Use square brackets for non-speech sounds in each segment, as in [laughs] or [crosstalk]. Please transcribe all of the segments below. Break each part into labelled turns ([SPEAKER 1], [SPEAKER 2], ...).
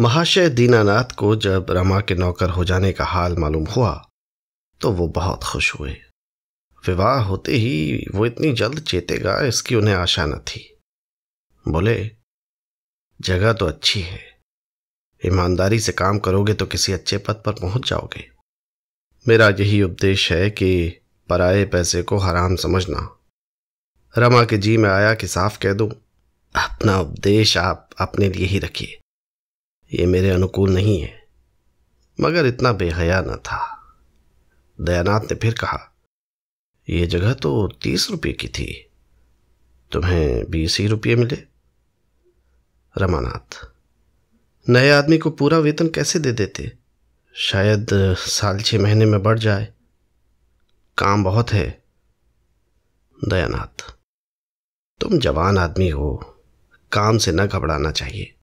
[SPEAKER 1] महाशय दीनानाथ को जब रमा के नौकर हो जाने का हाल मालूम हुआ तो वो बहुत खुश हुए विवाह होते ही वो इतनी जल्द चेतेगा इसकी उन्हें आशा न थी बोले जगह तो अच्छी है ईमानदारी से काम करोगे तो किसी अच्छे पद पर पहुंच जाओगे मेरा यही उपदेश है कि पराए पैसे को हराम समझना रमा के जी में आया कि साफ कह दूं अपना उपदेश आप अपने लिए ही रखिए ये मेरे अनुकूल नहीं है मगर इतना बेहया न था दयानाथ ने फिर कहा यह जगह तो तीस रुपये की थी तुम्हें बीस ही रुपये मिले रमानाथ नए आदमी को पूरा वेतन कैसे दे देते शायद साल छः महीने में बढ़ जाए काम बहुत है दयानाथ तुम जवान आदमी हो काम से न घबराना चाहिए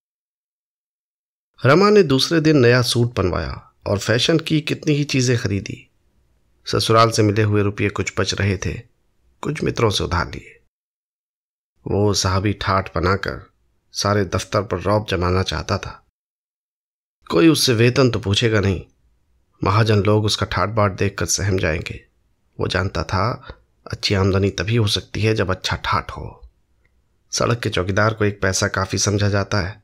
[SPEAKER 1] रमा ने दूसरे दिन नया सूट बनवाया और फैशन की कितनी ही चीज़ें खरीदी ससुराल से मिले हुए रुपये कुछ बच रहे थे कुछ मित्रों से उधार लिए वो साहबी ठाट बनाकर सारे दफ्तर पर रौब जमाना चाहता था कोई उससे वेतन तो पूछेगा नहीं महाजन लोग उसका ठाट बाट देख कर सहम जाएंगे वो जानता था अच्छी आमदनी तभी हो सकती है जब अच्छा ठाट हो सड़क के चौकीदार को एक पैसा काफ़ी समझा जाता है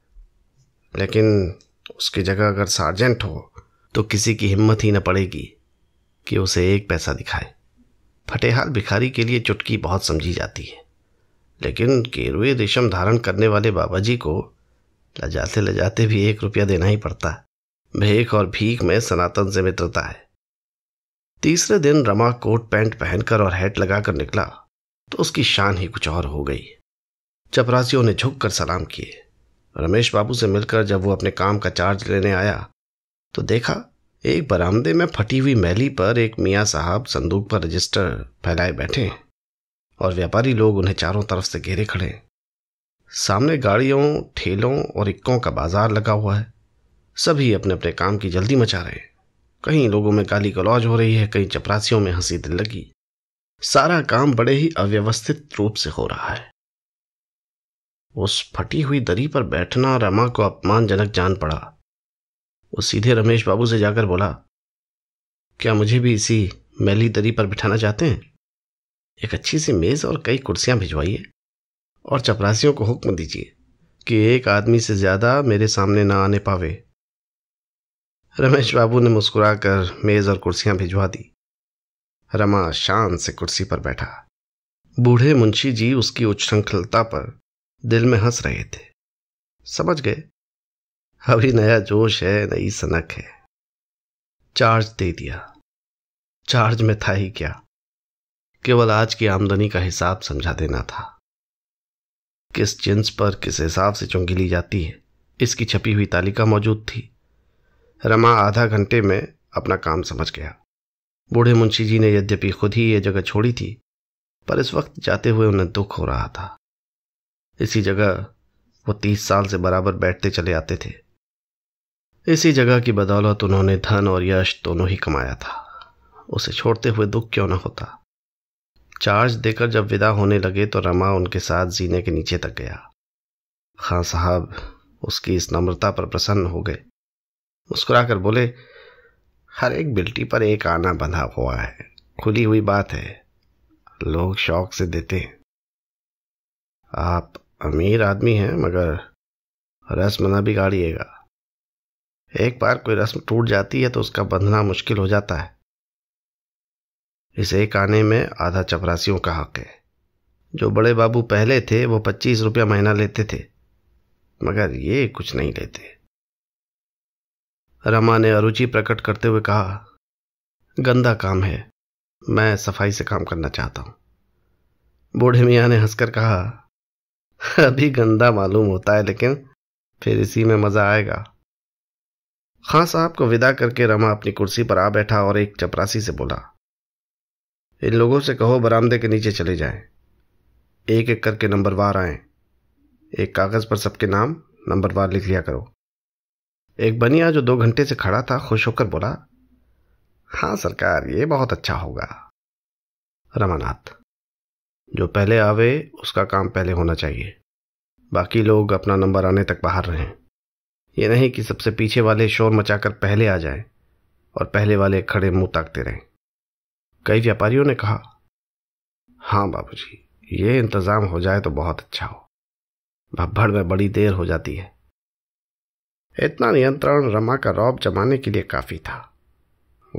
[SPEAKER 1] लेकिन उसकी जगह अगर सार्जेंट हो तो किसी की हिम्मत ही न पड़ेगी कि उसे एक पैसा दिखाए फटेहाल भिखारी के लिए चुटकी बहुत समझी जाती है लेकिन केरुए रेशम धारण करने वाले बाबा जी को लजाते लजाते भी एक रुपया देना ही पड़ता भेख और भीख में सनातन से मित्रता है तीसरे दिन रमा कोट पैंट पहनकर और हैट लगाकर निकला तो उसकी शान ही कुछ और हो गई चपरासियों ने झुक कर सलाम किए रमेश बाबू से मिलकर जब वो अपने काम का चार्ज लेने आया तो देखा एक बरामदे में फटी हुई मैली पर एक मियाँ साहब संदूक पर रजिस्टर फैलाए बैठे और व्यापारी लोग उन्हें चारों तरफ से घेरे खड़े सामने गाड़ियों ठेलों और इक्कों का बाजार लगा हुआ है सभी अपने अपने काम की जल्दी मचा रहे कहीं लोगों में गाली गलौज हो रही है कहीं चपरासियों में हंसी दिल लगी सारा काम बड़े ही अव्यवस्थित रूप से हो रहा है उस फटी हुई दरी पर बैठना रमा को अपमानजनक जान पड़ा वो सीधे रमेश बाबू से जाकर बोला क्या मुझे भी इसी मैली दरी पर बिठाना चाहते हैं एक अच्छी सी मेज़ और कई कुर्सियां भिजवाइए और चपरासियों को हुक्म दीजिए कि एक आदमी से ज़्यादा मेरे सामने ना आने पावे रमेश बाबू ने मुस्कुराकर मेज़ और कुर्सियां भिजवा दी रमा शान से कुर्सी पर बैठा बूढ़े मुंशी जी उसकी उच्छृंखलता पर दिल में हंस रहे थे समझ गए अभी नया जोश है नई सनक है चार्ज दे दिया चार्ज में था ही क्या केवल आज की आमदनी का हिसाब समझा देना था किस जिन्स पर किस हिसाब से चुंगी ली जाती है इसकी छपी हुई तालिका मौजूद थी रमा आधा घंटे में अपना काम समझ गया बूढ़े मुंशी जी ने यद्यपि खुद ही ये जगह छोड़ी थी पर इस वक्त जाते हुए उन्हें दुख हो रहा था इसी जगह वो तीस साल से बराबर बैठते चले आते थे इसी जगह की बदौलत उन्होंने धन और यश दोनों ही कमाया था उसे छोड़ते हुए दुख क्यों ना होता चार्ज देकर जब विदा होने लगे तो रमा उनके साथ जीने के नीचे तक गया खां साहब उसकी इस नम्रता पर प्रसन्न हो गए मुस्कुराकर बोले हर एक बिल्टी पर एक आना बंधा हुआ है खुली हुई बात है लोग शौक से देते हैं आप अमीर आदमी है मगर रस्म ना बिगाड़िएगा एक बार कोई रस्म टूट जाती है तो उसका बंधना मुश्किल हो जाता है इस एक आने में आधा चपरासियों का हक है जो बड़े बाबू पहले थे वो पच्चीस रुपया महीना लेते थे मगर ये कुछ नहीं लेते रमा ने अरुचि प्रकट करते हुए कहा गंदा काम है मैं सफाई से काम करना चाहता हूं बूढ़े मियाँ ने हंसकर कहा [laughs] अभी गंदा मालूम होता है लेकिन फिर इसी में मज़ा आएगा खां साहब को विदा करके रमा अपनी कुर्सी पर आ बैठा और एक चपरासी से बोला इन लोगों से कहो बरामदे के नीचे चले जाएं। एक एक करके नंबरवार आए एक कागज़ पर सबके नाम नंबरवार लिख लिया करो एक बनिया जो दो घंटे से खड़ा था खुश होकर बोला हाँ सरकार ये बहुत अच्छा होगा रमानाथ जो पहले आवे उसका काम पहले होना चाहिए बाकी लोग अपना नंबर आने तक बाहर रहें ये नहीं कि सबसे पीछे वाले शोर मचाकर पहले आ जाएं और पहले वाले खड़े मुंह ताकते रहें कई व्यापारियों ने कहा हाँ बाबूजी, ये इंतज़ाम हो जाए तो बहुत अच्छा हो भब्भड़ में बड़ी देर हो जाती है इतना नियंत्रण रमा का रौब जमाने के लिए काफ़ी था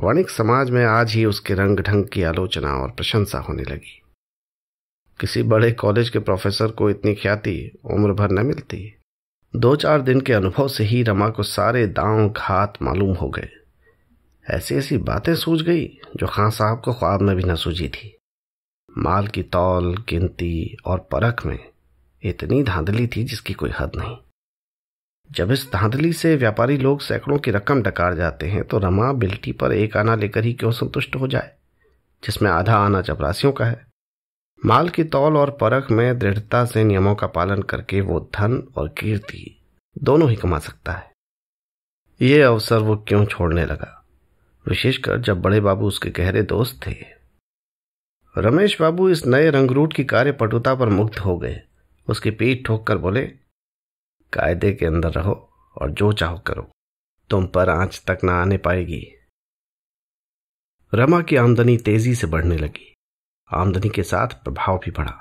[SPEAKER 1] वणिक समाज में आज ही उसके रंग ढंग की आलोचना और प्रशंसा होने लगी किसी बड़े कॉलेज के प्रोफेसर को इतनी ख्याति उम्र भर न मिलती दो चार दिन के अनुभव से ही रमा को सारे दांव घात मालूम हो गए ऐसी ऐसी बातें सूझ गई जो खां साहब को ख्वाब में भी न सूझी थी माल की तौल गिनती और परख में इतनी धांधली थी जिसकी कोई हद नहीं जब इस धांधली से व्यापारी लोग सैकड़ों की रकम डकार जाते हैं तो रमा बिल्टी पर एक आना लेकर ही क्यों संतुष्ट हो जाए जिसमें आधा आना चपरासियों का है माल की तौल और परख में दृढ़ता से नियमों का पालन करके वो धन और कीर्ति दोनों ही कमा सकता है ये अवसर वो क्यों छोड़ने लगा विशेषकर जब बड़े बाबू उसके गहरे दोस्त थे रमेश बाबू इस नए रंगरूट की कार्यपटुता पर मुग्ध हो गए उसकी पीठ ठोक कर बोले कायदे के अंदर रहो और जो चाहो करो तुम पर आंच तक ना आने पाएगी रमा की आमदनी तेजी से बढ़ने लगी आमदनी के साथ प्रभाव भी बढ़ा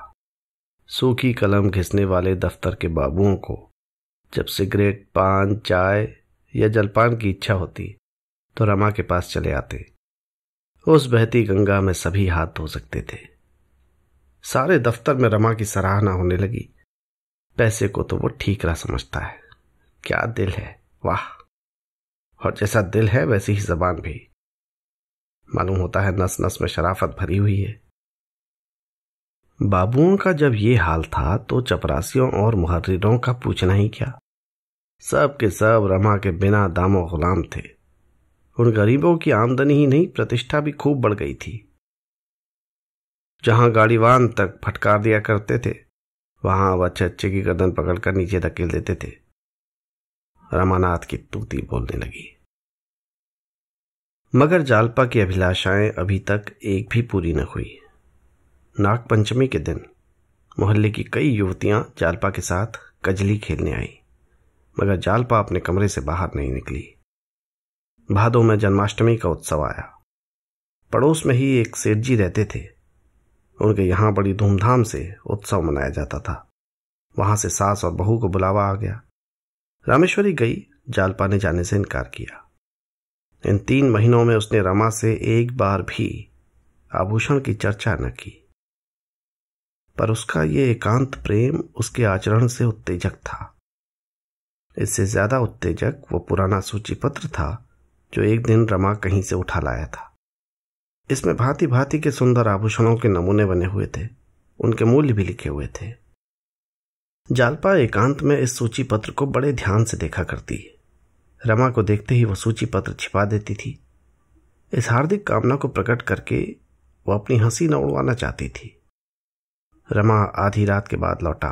[SPEAKER 1] सूखी कलम घिसने वाले दफ्तर के बाबुओं को जब सिगरेट पान चाय या जलपान की इच्छा होती तो रमा के पास चले आते उस बहती गंगा में सभी हाथ धो सकते थे सारे दफ्तर में रमा की सराहना होने लगी पैसे को तो वो ठीक रहा समझता है क्या दिल है वाह और जैसा दिल है वैसी ही जबान भी मालूम होता है नस नस में शराफत भरी हुई है बाबुओं का जब ये हाल था तो चपरासियों और मुहर्रों का पूछना ही क्या सब के सब रमा के बिना दामो गुलाम थे उन गरीबों की आमदनी ही नहीं प्रतिष्ठा भी खूब बढ़ गई थी जहां गाड़ीवान तक फटकार दिया करते थे वहां अब अच्छे अच्छे की गर्दन पकड़कर नीचे धकेल देते थे रमानाथ की तूती बोलने लगी मगर जालपा की अभिलाषाएं अभी तक एक भी पूरी न हुई नागपंचमी के दिन मोहल्ले की कई युवतियां जालपा के साथ कजली खेलने आई मगर जालपा अपने कमरे से बाहर नहीं निकली भादों में जन्माष्टमी का उत्सव आया पड़ोस में ही एक सेठ जी रहते थे उनके यहां बड़ी धूमधाम से उत्सव मनाया जाता था वहां से सास और बहू को बुलावा आ गया रामेश्वरी गई जालपा ने जाने से इनकार किया इन तीन महीनों में उसने रमा से एक बार भी आभूषण की चर्चा न की पर उसका ये एकांत प्रेम उसके आचरण से उत्तेजक था इससे ज्यादा उत्तेजक वो पुराना सूचीपत्र था जो एक दिन रमा कहीं से उठा लाया था इसमें भांति भांति के सुंदर आभूषणों के नमूने बने हुए थे उनके मूल्य भी लिखे हुए थे जालपा एकांत में इस सूची पत्र को बड़े ध्यान से देखा करती है रमा को देखते ही वह सूची पत्र छिपा देती थी इस हार्दिक कामना को प्रकट करके वह अपनी हंसी न उड़वाना चाहती थी रमा आधी रात के बाद लौटा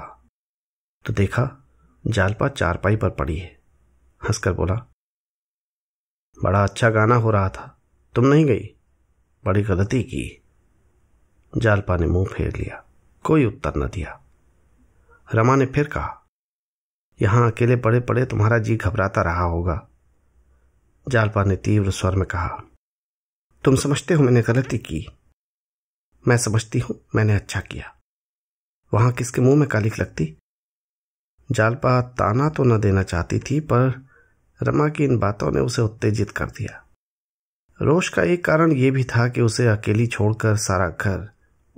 [SPEAKER 1] तो देखा जालपा चारपाई पर पड़ी है हंसकर बोला बड़ा अच्छा गाना हो रहा था तुम नहीं गई बड़ी गलती की जालपा ने मुंह फेर लिया कोई उत्तर न दिया रमा ने फिर कहा यहां अकेले पड़े पड़े तुम्हारा जी घबराता रहा होगा जालपा ने तीव्र स्वर में कहा तुम समझते हो मैंने गलती की मैं समझती हूं मैंने अच्छा किया वहां किसके मुंह में कालिक लगती जालपा ताना तो न देना चाहती थी पर रमा की इन बातों ने उसे उत्तेजित कर दिया रोष का एक कारण यह भी था कि उसे अकेली छोड़कर सारा घर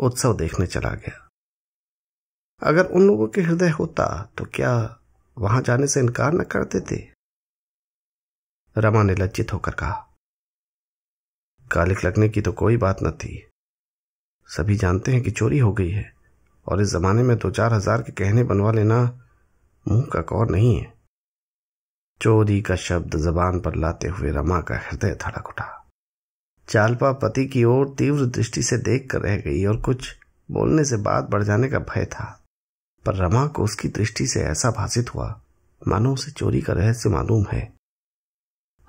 [SPEAKER 1] उत्सव देखने चला गया अगर उन लोगों के हृदय होता तो क्या वहां जाने से इनकार न करते थे रमा ने लज्जित होकर कहा कालिक लगने की तो कोई बात न थी सभी जानते हैं कि चोरी हो गई है और इस जमाने में दो तो चार हजार के कहने बनवा लेना मुंह का कौर नहीं है चोरी का शब्द जबान पर लाते हुए रमा का हृदय धड़क उठा चालपा पति की ओर तीव्र दृष्टि से देख कर रह गई और कुछ बोलने से बात बढ़ जाने का भय था पर रमा को उसकी दृष्टि से ऐसा भाषित हुआ मानो उसे चोरी का रहस्य मालूम है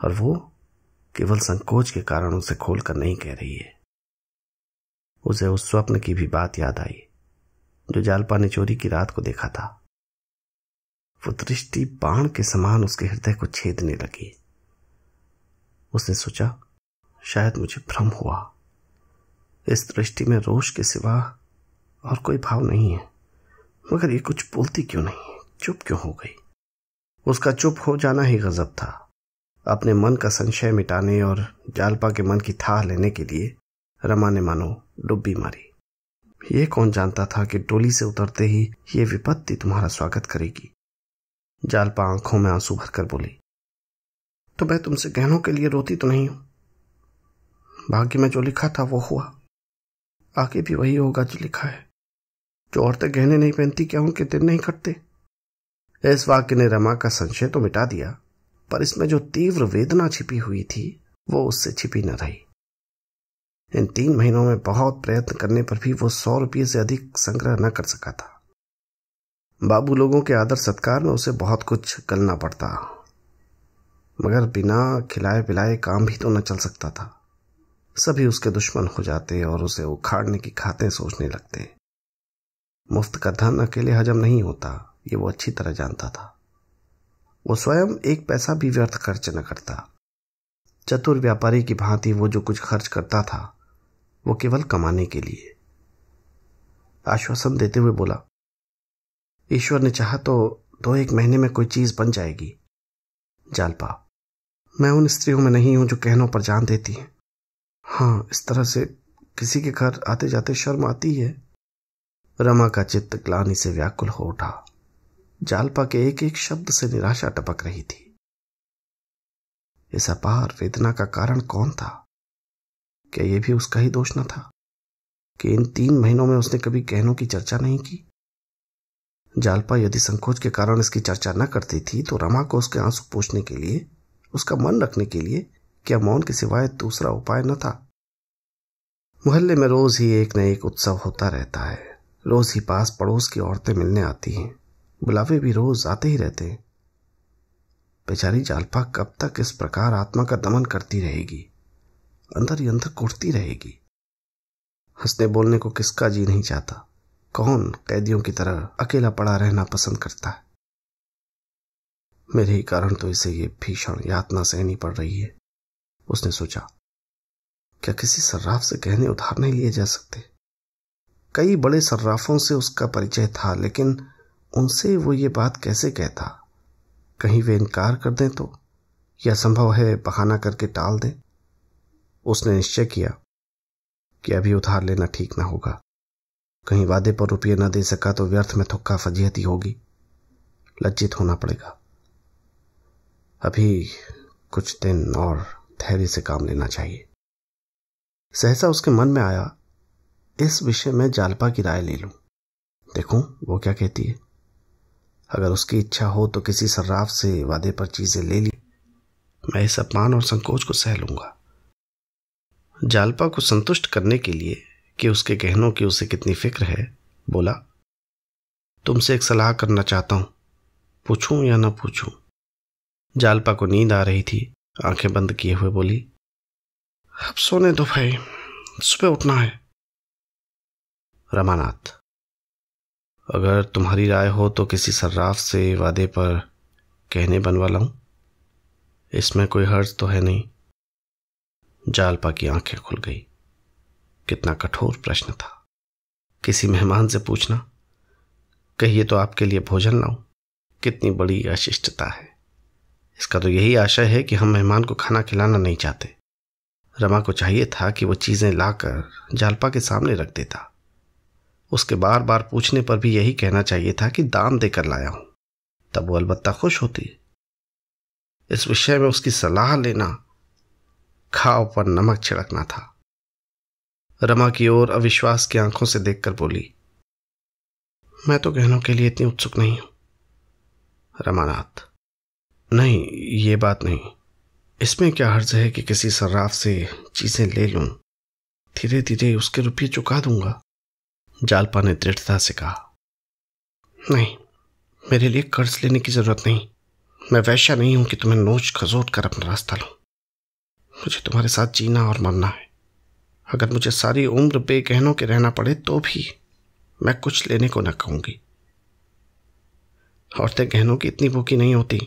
[SPEAKER 1] और वो केवल संकोच के कारण उसे खोलकर नहीं कह रही है उसे उस स्वप्न की भी बात याद आई जो जालपा ने चोरी की रात को देखा था वो दृष्टि बाण के समान उसके हृदय को छेदने लगी उसने सोचा शायद मुझे भ्रम हुआ इस दृष्टि में रोष के सिवा और कोई भाव नहीं है मगर ये कुछ बोलती क्यों नहीं चुप क्यों हो गई उसका चुप हो जाना ही गजब था अपने मन का संशय मिटाने और जालपा के मन की थाह लेने के लिए रमा ने मानो डुब्बी मारी ये कौन जानता था कि डोली से उतरते ही ये विपत्ति तुम्हारा स्वागत करेगी जालपा आंखों में आंसू भरकर बोली तो मैं तुमसे गहनों के लिए रोती तो नहीं हूं भाग्य में जो लिखा था वो हुआ आगे भी वही होगा जो लिखा है जो औरतें गहने नहीं पहनती क्या उनके दिन नहीं कटते इस वाक्य ने रमा का संशय तो मिटा दिया पर इसमें जो तीव्र वेदना छिपी हुई थी वो उससे छिपी न रही इन तीन महीनों में बहुत प्रयत्न करने पर भी वो सौ रुपये से अधिक संग्रह न कर सका था बाबू लोगों के आदर सत्कार में उसे बहुत कुछ करना पड़ता मगर बिना खिलाए पिलाए काम भी तो न चल सकता था सभी उसके दुश्मन हो जाते और उसे उखाड़ने की खातें सोचने लगते मुफ्त का धन अकेले हजम नहीं होता ये वो अच्छी तरह जानता था वो स्वयं एक पैसा भी व्यर्थ खर्च न करता चतुर व्यापारी की भांति वो जो कुछ खर्च करता था वो केवल कमाने के लिए आश्वासन देते हुए बोला ईश्वर ने चाहा तो दो एक महीने में कोई चीज बन जाएगी जालपा मैं उन स्त्रियों में नहीं हूं जो कहनों पर जान देती हैं हां इस तरह से किसी के घर आते जाते शर्म आती है रमा का चित्त ग्लानी से व्याकुल हो उठा जालपा के एक एक शब्द से निराशा टपक रही थी इस अपार वेदना का कारण कौन था क्या यह भी उसका ही दोष न था कि इन तीन महीनों में उसने कभी गहनों की चर्चा नहीं की जालपा यदि संकोच के कारण इसकी चर्चा न करती थी तो रमा को उसके आंसू पूछने के लिए उसका मन रखने के लिए क्या मौन के सिवाय दूसरा उपाय न था मोहल्ले में रोज ही एक न एक उत्सव होता रहता है रोज ही पास पड़ोस की औरतें मिलने आती हैं बुलावे भी रोज आते ही रहते हैं बेचारी जालपा कब तक इस प्रकार आत्मा का दमन करती रहेगी अंदर ही अंदर कुटती रहेगी हंसने बोलने को किसका जी नहीं चाहता कौन कैदियों की तरह अकेला पड़ा रहना पसंद करता है मेरे ही कारण तो इसे ये भीषण यातना सहनी पड़ रही है उसने सोचा क्या किसी सर्राफ से गहने उधार नहीं लिए जा सकते कई बड़े सर्राफों से उसका परिचय था लेकिन उनसे वो ये बात कैसे कहता कहीं वे इनकार कर दें तो यह संभव है बहाना करके टाल दें उसने निश्चय किया कि अभी उधार लेना ठीक ना होगा कहीं वादे पर रुपये न दे सका तो व्यर्थ में थुक्का फजीहती होगी लज्जित होना पड़ेगा अभी कुछ दिन और धैर्य से काम लेना चाहिए सहसा उसके मन में आया इस विषय में जालपा की राय ले लूं देखूं वो क्या कहती है अगर उसकी इच्छा हो तो किसी सर्राफ से वादे पर चीजें ले ली मैं इस अपमान और संकोच को सह लूंगा जालपा को संतुष्ट करने के लिए कि उसके गहनों की उसे कितनी फिक्र है बोला तुमसे एक सलाह करना चाहता हूं पूछूं या ना पूछूं जालपा को नींद आ रही थी आंखें बंद किए हुए बोली अब सोने दो भाई सुबह उठना है रमानाथ अगर तुम्हारी राय हो तो किसी सर्राफ से वादे पर कहने बनवा लाऊं इसमें कोई हर्ज तो है नहीं जालपा की आंखें खुल गई कितना कठोर प्रश्न था किसी मेहमान से पूछना कहिए तो आपके लिए भोजन लाऊं कितनी बड़ी अशिष्टता है इसका तो यही आशय है कि हम मेहमान को खाना खिलाना नहीं चाहते रमा को चाहिए था कि वो चीज़ें लाकर जालपा के सामने रख देता उसके बार बार पूछने पर भी यही कहना चाहिए था कि दाम देकर लाया हूं तब वो अलबत्ता खुश होती इस विषय में उसकी सलाह लेना घाव पर नमक छिड़कना था रमा की ओर अविश्वास की आंखों से देखकर बोली मैं तो गहनों के लिए इतनी उत्सुक नहीं हूं रमानाथ नहीं ये बात नहीं इसमें क्या हर्ज है कि किसी सर्राफ से चीजें ले लूं धीरे धीरे उसके रुपये चुका दूंगा जालपा ने दृढ़ता से कहा नहीं मेरे लिए कर्ज लेने की जरूरत नहीं मैं वैश्या नहीं हूं कि तुम्हें नोच खजोट कर अपना रास्ता लूं मुझे तुम्हारे साथ जीना और मरना है अगर मुझे सारी उम्र बेगहनों के रहना पड़े तो भी मैं कुछ लेने को न कहूंगी औरतें गहनों की इतनी भूखी नहीं होती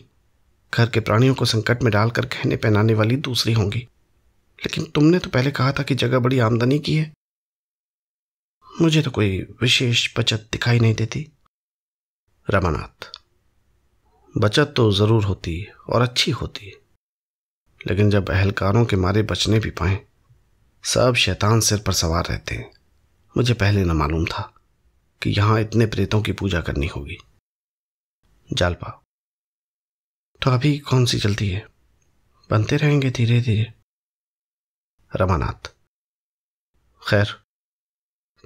[SPEAKER 1] घर के प्राणियों को संकट में डालकर गहने पहनाने वाली दूसरी होंगी लेकिन तुमने तो पहले कहा था कि जगह बड़ी आमदनी की है मुझे तो कोई विशेष बचत दिखाई नहीं देती रमानाथ बचत तो ज़रूर होती और अच्छी होती लेकिन जब अहलकारों के मारे बचने भी पाए सब शैतान सिर पर सवार रहते हैं मुझे पहले न मालूम था कि यहां इतने प्रेतों की पूजा करनी होगी जालपा तो अभी कौन सी चलती है बनते रहेंगे धीरे धीरे रमानाथ खैर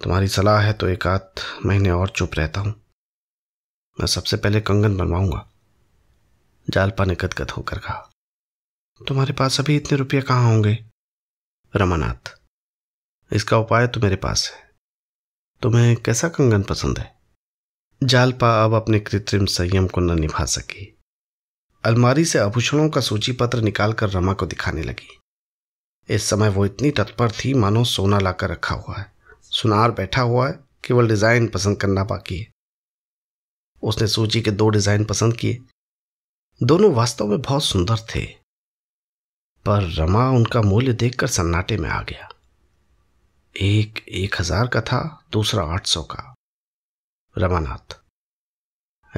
[SPEAKER 1] तुम्हारी सलाह है तो एक आध महीने और चुप रहता हूं मैं सबसे पहले कंगन बनवाऊंगा जालपा ने गदगद होकर कहा तुम्हारे पास अभी इतने रुपये कहाँ होंगे रमानाथ इसका उपाय तो मेरे पास है तुम्हें कैसा कंगन पसंद है जालपा अब अपने कृत्रिम संयम को न निभा सकी अलमारी से आभूषणों का सूची पत्र निकालकर रमा को दिखाने लगी इस समय वो इतनी तत्पर थी मानो सोना लाकर रखा हुआ है सुनार बैठा हुआ है केवल डिजाइन पसंद करना बाकी है उसने सूची के दो डिजाइन पसंद किए दोनों वास्तव में बहुत सुंदर थे पर रमा उनका मूल्य देखकर सन्नाटे में आ गया एक एक हजार का था दूसरा आठ सौ का रमानाथ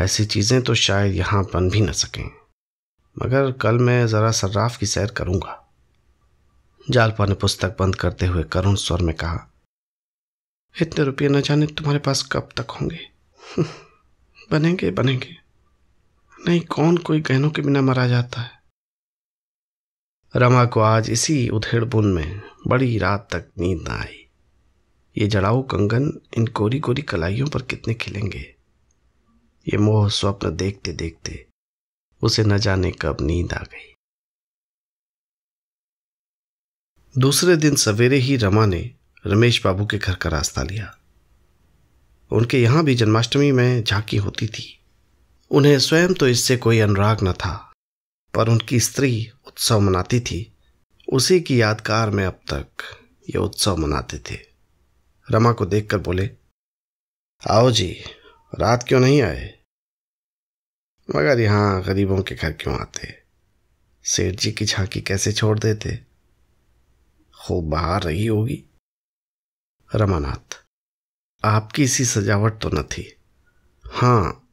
[SPEAKER 1] ऐसी चीज़ें तो शायद यहां बन भी न सकें मगर कल मैं ज़रा सर्राफ की सैर करूंगा जालपा ने पुस्तक बंद करते हुए करुण स्वर में कहा इतने रुपये न जाने तुम्हारे पास कब तक होंगे [laughs] बनेंगे बनेंगे नहीं कौन कोई गहनों के बिना मरा जाता है रमा को आज इसी बुन में बड़ी रात तक नींद ना आई ये जड़ाऊ कंगन इन कोरी कोरी कलाइयों पर कितने खिलेंगे ये मोह स्वप्न देखते देखते उसे न जाने कब नींद आ गई दूसरे दिन सवेरे ही रमा ने रमेश बाबू के घर का रास्ता लिया उनके यहां भी जन्माष्टमी में झांकी होती थी उन्हें स्वयं तो इससे कोई अनुराग न था पर उनकी स्त्री उत्सव मनाती थी उसी की यादगार में अब तक ये उत्सव मनाते थे रमा को देखकर बोले आओ जी रात क्यों नहीं आए मगर यहां गरीबों के घर क्यों आते सेठ जी की झांकी कैसे छोड़ देते खूब बाहर रही होगी रमानाथ आपकी इसी सजावट तो न थी हाँ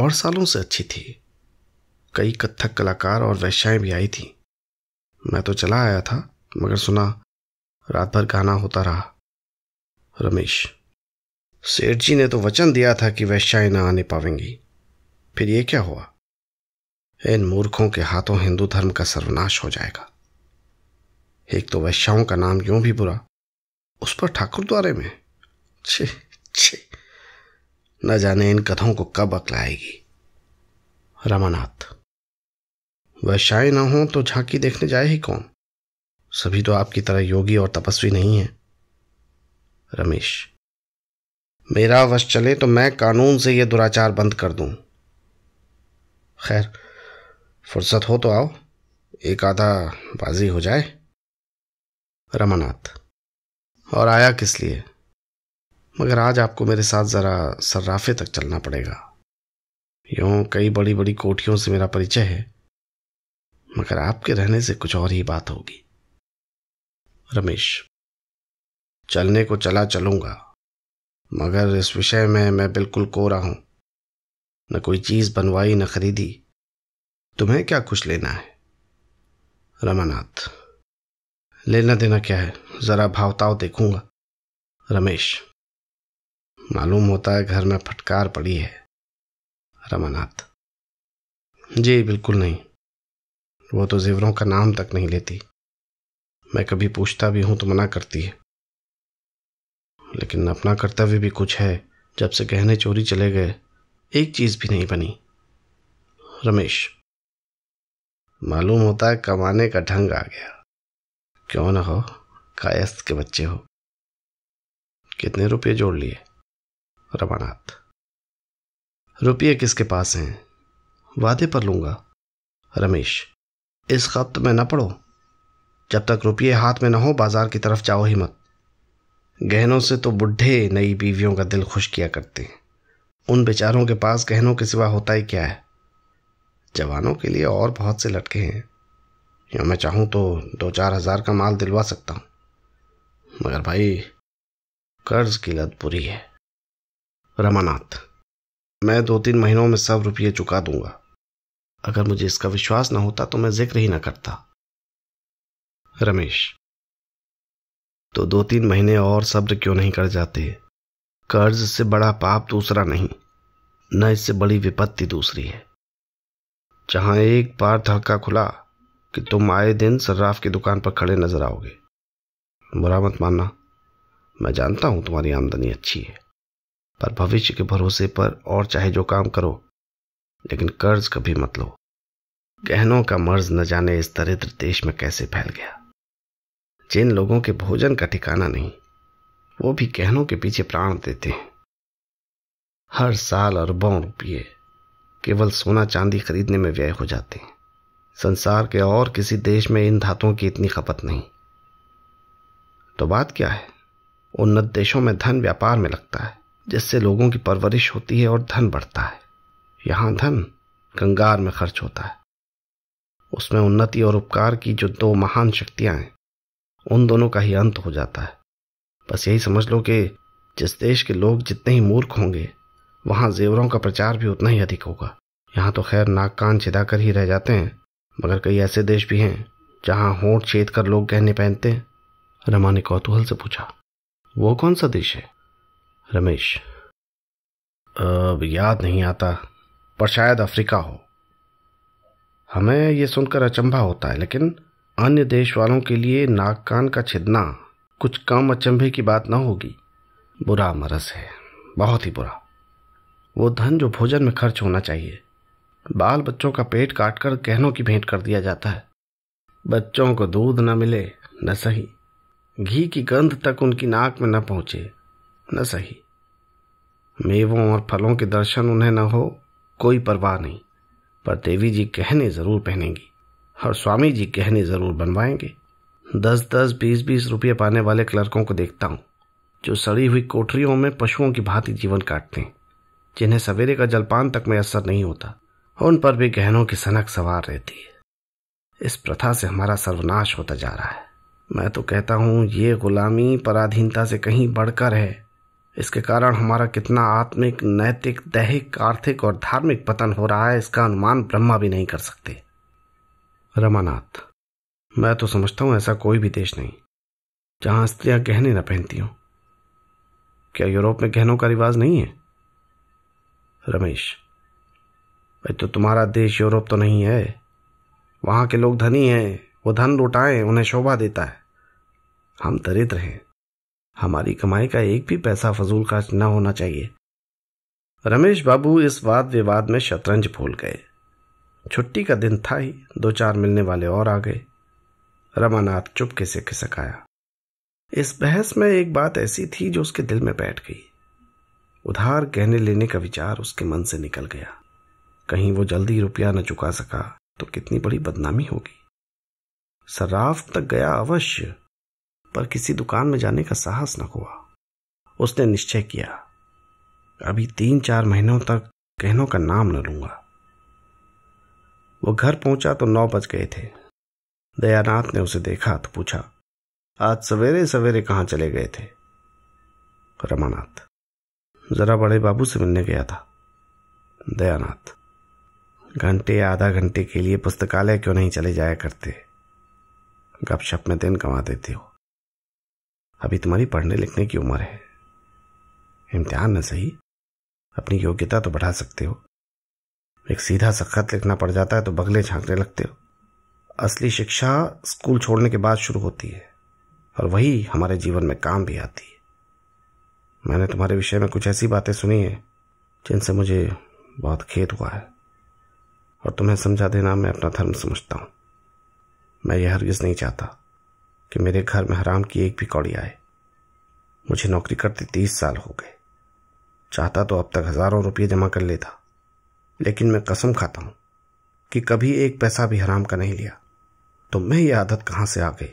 [SPEAKER 1] और सालों से अच्छी थी कई कत्थक कलाकार और वैश्याएं भी आई थीं मैं तो चला आया था मगर सुना रात भर गाना होता रहा रमेश सेठ जी ने तो वचन दिया था कि वैश्याएं ना आने पावेंगी फिर ये क्या हुआ इन मूर्खों के हाथों हिंदू धर्म का सर्वनाश हो जाएगा एक तो वैश्याओं का नाम यूं भी बुरा उस पर ठाकुर द्वारे में छे छे न जाने इन कथों को कब अकलाएगी रमानाथ वैश्याएं न हों तो झांकी देखने जाए ही कौन सभी तो आपकी तरह योगी और तपस्वी नहीं है रमेश मेरा वश चले तो मैं कानून से यह दुराचार बंद कर दूं। खैर फुर्सत हो तो आओ एक आधा बाजी हो जाए रमानाथ और आया किस लिए मगर आज आपको मेरे साथ ज़रा सर्राफे तक चलना पड़ेगा यूं कई बड़ी बड़ी कोठियों से मेरा परिचय है मगर आपके रहने से कुछ और ही बात होगी रमेश चलने को चला चलूंगा मगर इस विषय में मैं बिल्कुल कोरा हूं न कोई चीज बनवाई न खरीदी तुम्हें क्या कुछ लेना है रमानाथ लेना देना क्या है जरा भावताव देखूंगा रमेश मालूम होता है घर में फटकार पड़ी है रमानाथ जी बिल्कुल नहीं वो तो जेवरों का नाम तक नहीं लेती मैं कभी पूछता भी हूं तो मना करती है लेकिन अपना कर्तव्य भी कुछ है जब से गहने चोरी चले गए एक चीज़ भी नहीं बनी रमेश मालूम होता है कमाने का ढंग आ गया क्यों ना हो कायस्थ के बच्चे हो कितने रुपये जोड़ लिए रमानाथ रुपये किसके पास हैं वादे पर लूंगा रमेश इस खत में न पढ़ो जब तक रुपये हाथ में न हो बाजार की तरफ जाओ ही मत गहनों से तो बुढ़े नई बीवियों का दिल खुश किया करते हैं उन बेचारों के पास गहनों के सिवा होता ही क्या है जवानों के लिए और बहुत से लटके हैं या मैं चाहूँ तो दो चार हज़ार का माल दिलवा सकता हूँ मगर भाई कर्ज की लत बुरी है रमानाथ मैं दो तीन महीनों में सब रुपये चुका दूंगा अगर मुझे इसका विश्वास ना होता तो मैं जिक्र ही ना करता रमेश तो दो तीन महीने और सब्र क्यों नहीं कर जाते कर्ज से बड़ा पाप दूसरा नहीं न इससे बड़ी विपत्ति दूसरी है जहां एक बार धड़का खुला कि तुम आए दिन सर्राफ की दुकान पर खड़े नजर आओगे बुरा मत मानना मैं जानता हूं तुम्हारी आमदनी अच्छी है पर भविष्य के भरोसे पर और चाहे जो काम करो लेकिन कर्ज कभी मत लो गहनों का मर्ज न जाने इस दरिद्र देश में कैसे फैल गया जिन लोगों के भोजन का ठिकाना नहीं वो भी गहनों के पीछे प्राण देते हैं हर साल अरबों रुपये केवल सोना चांदी खरीदने में व्यय हो जाते हैं संसार के और किसी देश में इन धातुओं की इतनी खपत नहीं तो बात क्या है उन्नत देशों में धन व्यापार में लगता है जिससे लोगों की परवरिश होती है और धन बढ़ता है यहां धन गंगार में खर्च होता है उसमें उन्नति और उपकार की जो दो महान शक्तियां हैं उन दोनों का ही अंत हो जाता है बस यही समझ लो कि जिस देश के लोग जितने ही मूर्ख होंगे वहां जेवरों का प्रचार भी उतना ही अधिक होगा यहां तो खैर नाक कान छिदा कर ही रह जाते हैं मगर कई ऐसे देश भी हैं जहां होंठ छेद कर लोग गहने पहनते हैं रमा ने कौतूहल से पूछा वो कौन सा देश है रमेश अब याद नहीं आता पर शायद अफ्रीका हो हमें ये सुनकर अचंभा होता है लेकिन अन्य देश वालों के लिए नाक कान का छिदना कुछ कम अचंभे की बात न होगी बुरा मरस है बहुत ही बुरा वो धन जो भोजन में खर्च होना चाहिए बाल बच्चों का पेट काटकर गहनों की भेंट कर दिया जाता है बच्चों को दूध न मिले न सही घी की गंध तक उनकी नाक में न पहुंचे न सही मेवों और फलों के दर्शन उन्हें न हो कोई परवाह नहीं पर देवी जी गहने ज़रूर पहनेंगी और स्वामी जी गहने ज़रूर बनवाएंगे दस दस बीस बीस रुपये पाने वाले क्लर्कों को देखता हूँ जो सड़ी हुई कोठरियों में पशुओं की भांति जीवन काटते हैं जिन्हें सवेरे का जलपान तक में असर नहीं होता उन पर भी गहनों की सनक सवार रहती है इस प्रथा से हमारा सर्वनाश होता जा रहा है मैं तो कहता हूँ ये गुलामी पराधीनता से कहीं बढ़कर है इसके कारण हमारा कितना आत्मिक नैतिक दैहिक आर्थिक और धार्मिक पतन हो रहा है इसका अनुमान ब्रह्मा भी नहीं कर सकते रमानाथ मैं तो समझता हूं ऐसा कोई भी देश नहीं जहां स्त्रियां गहने न पहनती हों क्या यूरोप में गहनों का रिवाज नहीं है रमेश भाई तो तुम्हारा देश यूरोप तो नहीं है वहां के लोग धनी हैं वो धन लुटाएं उन्हें शोभा देता है हम दरिद्र हैं हमारी कमाई का एक भी पैसा फजूल खर्च न होना चाहिए रमेश बाबू इस वाद विवाद में शतरंज भूल गए छुट्टी का दिन था ही दो चार मिलने वाले और आ गए रमानाथ चुपके से खिसक आया इस बहस में एक बात ऐसी थी जो उसके दिल में बैठ गई उधार गहने लेने का विचार उसके मन से निकल गया कहीं वो जल्दी रुपया न चुका सका तो कितनी बड़ी बदनामी होगी सराफ तक गया अवश्य पर किसी दुकान में जाने का साहस न हुआ उसने निश्चय किया अभी तीन चार महीनों तक गहनों का नाम न लूंगा वो घर पहुंचा तो नौ बज गए थे दयानाथ ने उसे देखा तो पूछा आज सवेरे सवेरे कहाँ चले गए थे रमानाथ जरा बड़े बाबू से मिलने गया था दयानाथ घंटे आधा घंटे के लिए पुस्तकालय क्यों नहीं चले जाया करते गपशप में दिन कमा देते हो अभी तुम्हारी पढ़ने लिखने की उम्र है इम्तिहान न सही अपनी योग्यता तो बढ़ा सकते हो एक सीधा सा खत लिखना पड़ जाता है तो बगले झांकने लगते हो असली शिक्षा स्कूल छोड़ने के बाद शुरू होती है और वही हमारे जीवन में काम भी आती है मैंने तुम्हारे विषय में कुछ ऐसी बातें सुनी है जिनसे मुझे बहुत खेद हुआ है और तुम्हें समझा देना मैं अपना धर्म समझता हूँ मैं यह हरगिज़ नहीं चाहता कि मेरे घर में हराम की एक भी कौड़ी आए मुझे नौकरी करते तीस साल हो गए चाहता तो अब तक हजारों रुपये जमा कर लेता लेकिन मैं कसम खाता हूं कि कभी एक पैसा भी हराम का नहीं लिया तो मैं ये आदत कहां से आ गई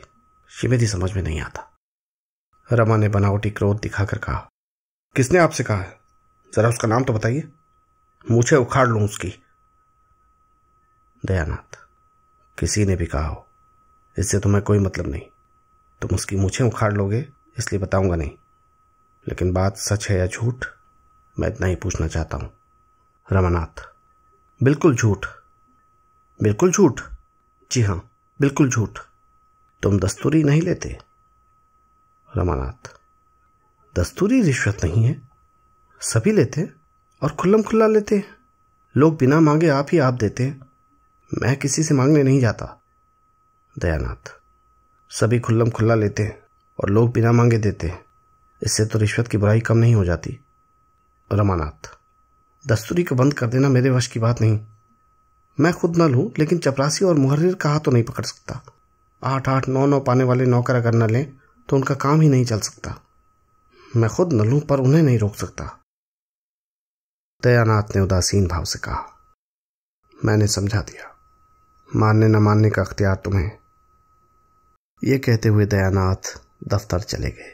[SPEAKER 1] ये मेरी समझ में नहीं आता रमा ने बनावटी क्रोध दिखाकर कहा किसने आपसे कहा है जरा उसका नाम तो बताइए मुझे उखाड़ लू उसकी दयानाथ किसी ने भी कहा हो इससे तुम्हें कोई मतलब नहीं तुम उसकी मुझे उखाड़ लोगे इसलिए बताऊंगा नहीं लेकिन बात सच है या झूठ मैं इतना ही पूछना चाहता हूं रमानाथ बिल्कुल झूठ बिल्कुल झूठ जी हां बिल्कुल झूठ तुम दस्तूरी नहीं लेते रमानाथ दस्तूरी रिश्वत नहीं है सभी लेते हैं और खुल्लम खुल्ला लेते हैं लोग बिना मांगे आप ही आप देते हैं मैं किसी से मांगने नहीं जाता दयानाथ सभी खुल्लम खुल्ला लेते हैं और लोग बिना मांगे देते हैं इससे तो रिश्वत की बुराई कम नहीं हो जाती रमानाथ दस्तूरी को बंद कर देना मेरे वश की बात नहीं मैं खुद न लूं लेकिन चपरासी और मुहर्र का तो नहीं पकड़ सकता आठ आठ नौ नौ पाने वाले नौकर अगर न लें तो उनका काम ही नहीं चल सकता मैं खुद न लूं पर उन्हें नहीं रोक सकता दयानाथ ने उदासीन भाव से कहा मैंने समझा दिया मानने न मानने का अख्तियार तुम्हें ये कहते हुए दयानाथ दफ्तर चले गए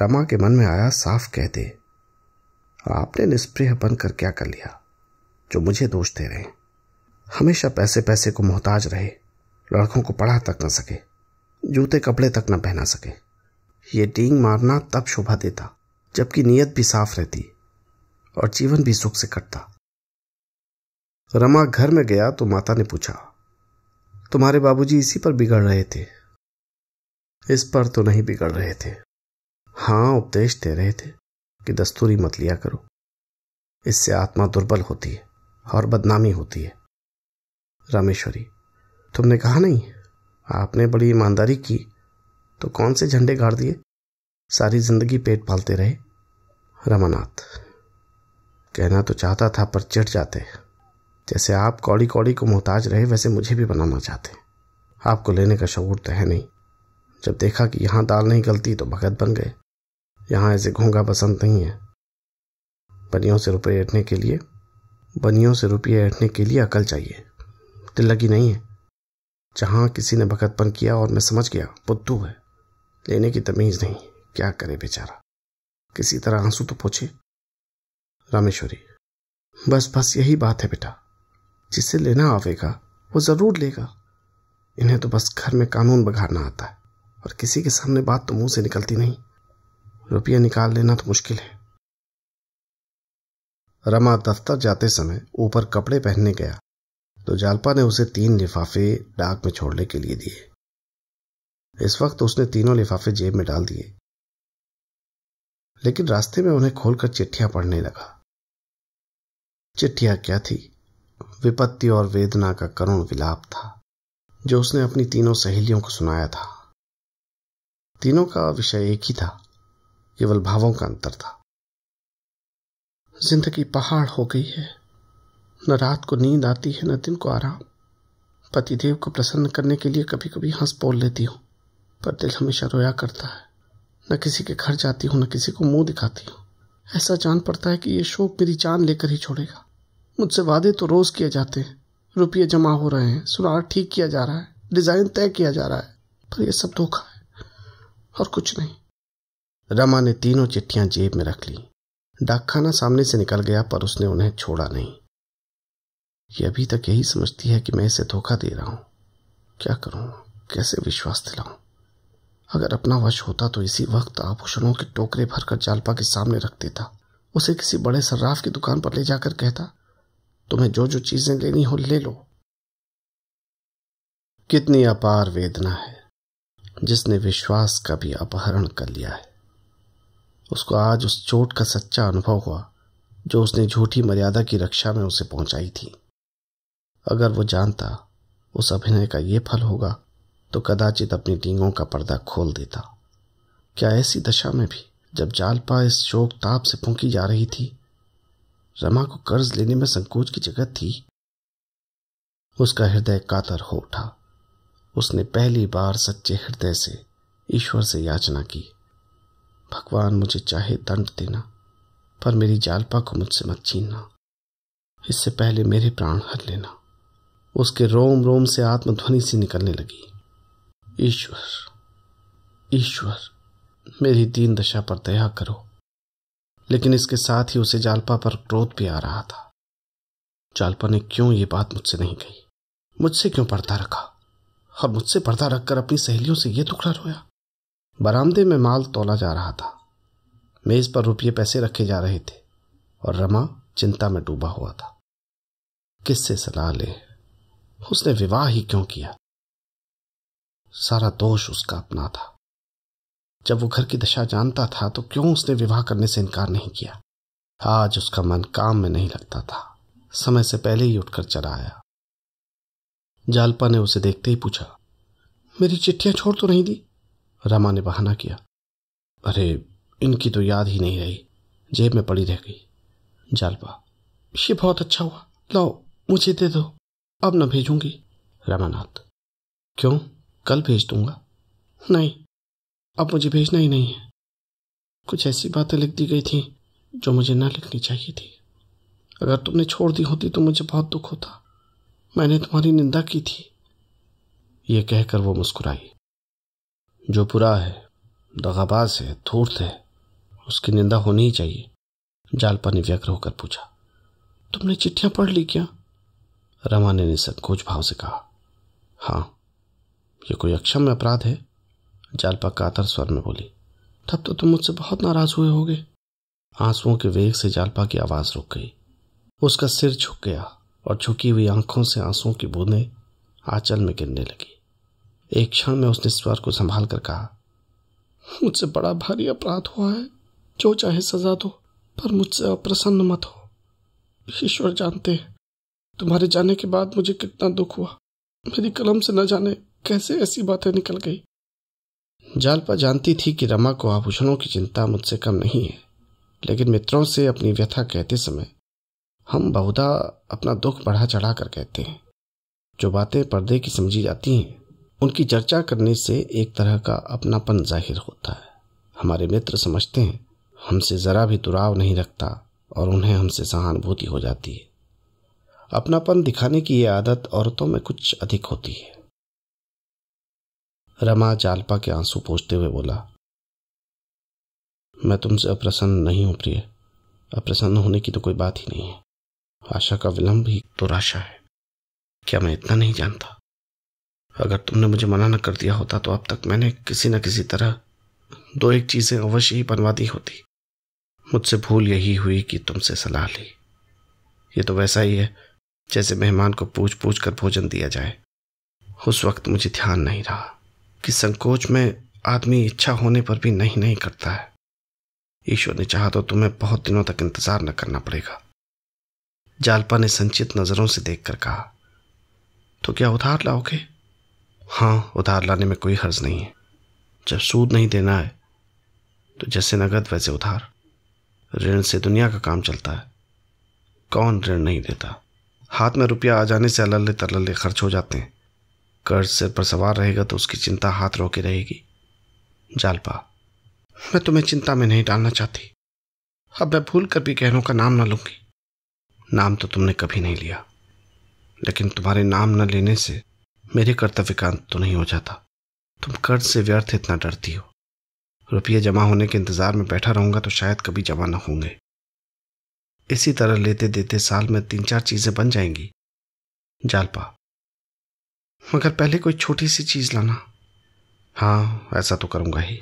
[SPEAKER 1] रमा के मन में आया साफ कह दे आपने निष्प्रिय बनकर क्या कर लिया जो मुझे दोष दे रहे हमेशा पैसे पैसे को मोहताज रहे लड़कों को पढ़ा तक न सके जूते कपड़े तक न पहना सके ये डींग मारना तब शोभा देता जबकि नीयत भी साफ रहती और जीवन भी सुख से कटता रमा घर में गया तो माता ने पूछा तुम्हारे बाबूजी इसी पर बिगड़ रहे थे इस पर तो नहीं बिगड़ रहे थे हाँ उपदेश दे रहे थे कि दस्तूरी मत लिया करो इससे आत्मा दुर्बल होती है और बदनामी होती है रामेश्वरी तुमने कहा नहीं आपने बड़ी ईमानदारी की तो कौन से झंडे गाड़ दिए सारी जिंदगी पेट पालते रहे रमानाथ कहना तो चाहता था पर चिढ़ जाते जैसे आप कौड़ी कौड़ी को मोहताज रहे वैसे मुझे भी बनाना चाहते आपको लेने का शूर तो है नहीं जब देखा कि यहाँ दाल नहीं गलती तो भगत बन गए यहाँ ऐसे घोंगा पसंद नहीं है बनियों से रुपये ऐंठने के लिए बनियों से रुपये ऐंठने के लिए अकल चाहिए दिल लगी नहीं है जहाँ किसी ने भगतपन किया और मैं समझ गया बुद्धू है लेने की तमीज़ नहीं क्या करे बेचारा किसी तरह आंसू तो पूछे रामेश्वरी बस बस यही बात है बेटा जिसे लेना आवेगा वो ज़रूर लेगा इन्हें तो बस घर में कानून बघाड़ना आता है पर किसी के सामने बात तो मुंह से निकलती नहीं रुपया निकाल लेना तो मुश्किल है रमा दफ्तर जाते समय ऊपर कपड़े पहनने गया तो जालपा ने उसे तीन लिफाफे डाक में छोड़ने के लिए दिए इस वक्त उसने तीनों लिफाफे जेब में डाल दिए लेकिन रास्ते में उन्हें खोलकर चिट्ठियां पढ़ने लगा चिट्ठियां क्या थी विपत्ति और वेदना का करुण विलाप था जो उसने अपनी तीनों सहेलियों को सुनाया था तीनों का विषय एक ही था केवल भावों का अंतर था जिंदगी पहाड़ हो गई है न रात को नींद आती है न दिन को आराम पतिदेव को प्रसन्न करने के लिए कभी कभी हंस बोल लेती हूँ पर दिल हमेशा रोया करता है न किसी के घर जाती हूँ न किसी को मुंह दिखाती हूँ ऐसा जान पड़ता है कि ये शोक मेरी जान लेकर ही छोड़ेगा मुझसे वादे तो रोज किए जाते हैं रुपये जमा हो रहे हैं सुनार ठीक किया जा रहा है डिजाइन तय किया जा रहा है पर यह सब धोखा है और कुछ नहीं रमा ने तीनों चिट्ठियां जेब में रख ली डाकखाना सामने से निकल गया पर उसने उन्हें छोड़ा नहीं ये अभी तक यही समझती है कि मैं इसे धोखा दे रहा हूं क्या करूं कैसे विश्वास दिलाऊं अगर अपना वश होता तो इसी वक्त आभूषणों के टोकरे भरकर जालपा के सामने रख देता उसे किसी बड़े सर्राफ की दुकान पर ले जाकर कहता तुम्हें जो जो चीजें लेनी हो ले लो कितनी अपार वेदना है जिसने विश्वास का भी अपहरण कर लिया है उसको आज उस चोट का सच्चा अनुभव हुआ जो उसने झूठी मर्यादा की रक्षा में उसे पहुंचाई थी अगर वो जानता उस अभिनय का ये फल होगा तो कदाचित अपनी टींगों का पर्दा खोल देता क्या ऐसी दशा में भी जब जालपा इस शोक ताप से फूकी जा रही थी रमा को कर्ज लेने में संकोच की जगह थी उसका हृदय कातर हो उठा उसने पहली बार सच्चे हृदय से ईश्वर से याचना की भगवान मुझे चाहे दंड देना पर मेरी जालपा को मुझसे मत छीनना इससे पहले मेरे प्राण हर लेना उसके रोम रोम से आत्मध्वनि सी निकलने लगी ईश्वर ईश्वर मेरी दीन दशा पर दया करो लेकिन इसके साथ ही उसे जालपा पर क्रोध भी आ रहा था जालपा ने क्यों ये बात मुझसे नहीं कही मुझसे क्यों पढ़ता रखा और मुझसे पर्दा रखकर अपनी सहेलियों से यह टुकड़ा रोया बरामदे में माल तोला जा रहा था मेज पर रुपये पैसे रखे जा रहे थे और रमा चिंता में डूबा हुआ था किससे सलाह ले उसने विवाह ही क्यों किया सारा दोष उसका अपना था जब वो घर की दशा जानता था तो क्यों उसने विवाह करने से इनकार नहीं किया आज उसका मन काम में नहीं लगता था समय से पहले ही उठकर चला आया जालपा ने उसे देखते ही पूछा मेरी चिट्ठियां छोड़ तो नहीं दी रमा ने बहाना किया अरे इनकी तो याद ही नहीं रही जेब में पड़ी रह गई जालपा ये बहुत अच्छा हुआ लाओ मुझे दे दो अब न भेजूंगी रमानाथ क्यों कल भेज दूंगा नहीं अब मुझे भेजना ही नहीं है कुछ ऐसी बातें लिख दी गई थी जो मुझे ना लिखनी चाहिए थी अगर तुमने छोड़ दी होती तो मुझे बहुत दुख होता मैंने तुम्हारी निंदा की थी ये कहकर वो मुस्कुराई जो बुरा है दगाबाज है धूर्त है उसकी निंदा होनी ही चाहिए जालपा ने व्यग्र होकर पूछा तुमने चिट्ठियां पढ़ ली क्या रमा ने निसंकोच भाव से कहा हाँ ये कोई अक्षम अपराध है जालपा कातर स्वर में बोली तब तो तुम मुझसे बहुत नाराज हुए होगे आंसुओं के वेग से जालपा की आवाज रुक गई उसका सिर झुक गया और झुकी हुई आंखों से आंसुओं की बूंदें आंचल में गिरने लगी एक क्षण में उसने स्वर को संभाल कर कहा मुझसे बड़ा भारी अपराध हुआ है जो चाहे सजा दो पर मुझसे अप्रसन्न मत हो ईश्वर जानते हैं तुम्हारे जाने के बाद मुझे कितना दुख हुआ मेरी कलम से न जाने कैसे ऐसी बातें निकल गई जालपा जानती थी कि रमा को आभूषणों की चिंता मुझसे कम नहीं है लेकिन मित्रों से अपनी व्यथा कहते समय हम बहुधा अपना दुख बढ़ा चढ़ा कर कहते हैं जो बातें पर्दे की समझी जाती हैं उनकी चर्चा करने से एक तरह का अपनापन जाहिर होता है हमारे मित्र समझते हैं हमसे ज़रा भी दुराव नहीं रखता और उन्हें हमसे सहानुभूति हो जाती है अपनापन दिखाने की यह आदत औरतों में कुछ अधिक होती है रमा जालपा के आंसू पोछते हुए बोला मैं तुमसे अप्रसन्न नहीं हूं प्रिय अप्रसन्न होने की तो कोई बात ही नहीं है आशा का विलंब ही तो राशा है क्या मैं इतना नहीं जानता अगर तुमने मुझे मना न कर दिया होता तो अब तक मैंने किसी न किसी तरह दो एक चीज़ें अवश्य ही बनवा दी होती मुझसे भूल यही हुई कि तुमसे सलाह ली ये तो वैसा ही है जैसे मेहमान को पूछ पूछ कर भोजन दिया जाए उस वक्त मुझे ध्यान नहीं रहा कि संकोच में आदमी इच्छा होने पर भी नहीं नहीं करता है ईश्वर ने चाहा तो तुम्हें बहुत दिनों तक इंतज़ार न करना पड़ेगा जालपा ने संचित नज़रों से देखकर कहा तो क्या उधार लाओगे हाँ उधार लाने में कोई हर्ज नहीं है जब सूद नहीं देना है तो जैसे नगद वैसे उधार ऋण से दुनिया का काम चलता है कौन ऋण नहीं देता हाथ में रुपया आ जाने से अलल्ले तलल्ले खर्च हो जाते हैं कर्ज सिर पर सवार रहेगा तो उसकी चिंता हाथ रोके रहेगी जालपा मैं तुम्हें चिंता में नहीं डालना चाहती अब मैं भूल कर भी गहनों का नाम ना लूंगी नाम तो तुमने कभी नहीं लिया लेकिन तुम्हारे नाम न लेने से मेरे कर्तव्य का अंत तो नहीं हो जाता तुम कर्ज से व्यर्थ इतना डरती हो रुपये जमा होने के इंतजार में बैठा रहूंगा तो शायद कभी जमा न होंगे इसी तरह लेते देते साल में तीन चार चीजें बन जाएंगी जालपा मगर पहले कोई छोटी सी चीज लाना हाँ ऐसा तो करूंगा ही